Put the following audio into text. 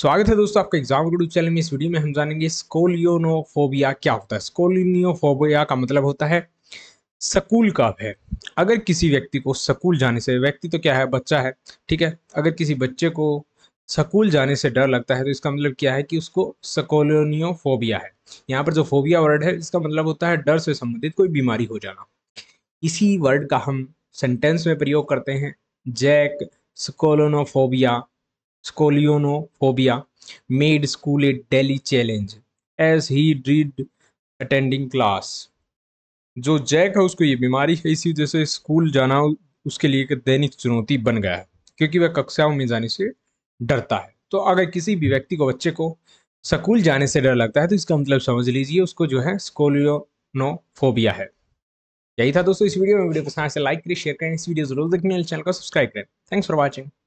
स्वागत है दोस्तों आपका एग्जाम गुरु चैनल में इस वीडियो में हम जानेंगे स्कोलियोनोफोबिया क्या होता है स्कोलियोफोबिया का मतलब होता है सकूल का भय अगर किसी व्यक्ति को सकूल जाने से व्यक्ति तो क्या है बच्चा है ठीक है अगर किसी बच्चे को सकूल जाने से डर लगता है तो इसका मतलब क्या है कि उसको सकोलोनियोफोबिया है यहाँ पर जो फोबिया वर्ड है इसका मतलब होता है डर से संबंधित कोई बीमारी हो जाना इसी वर्ड का हम सेंटेंस में प्रयोग करते हैं Jack scolionophobia scolionophobia made school a daily challenge as he did attending class जो जैक है उसको ये बीमारी है इसी वजह से स्कूल जाना उसके लिए एक दैनिक चुनौती बन गया है क्योंकि वह कक्षाओं में जाने से डरता है तो अगर किसी भी व्यक्ति को बच्चे को स्कूल जाने से डर लगता है तो इसका मतलब समझ लीजिए उसको जो है स्कोलियोनोफोबिया है यही था दोस्तों इस वीडियो में वीडियो को से लाइक करें शेयर करें इस वीडियो जरूर देखने चैनल को सब्सक्राइब करें थैंक्स फॉर वॉचिंग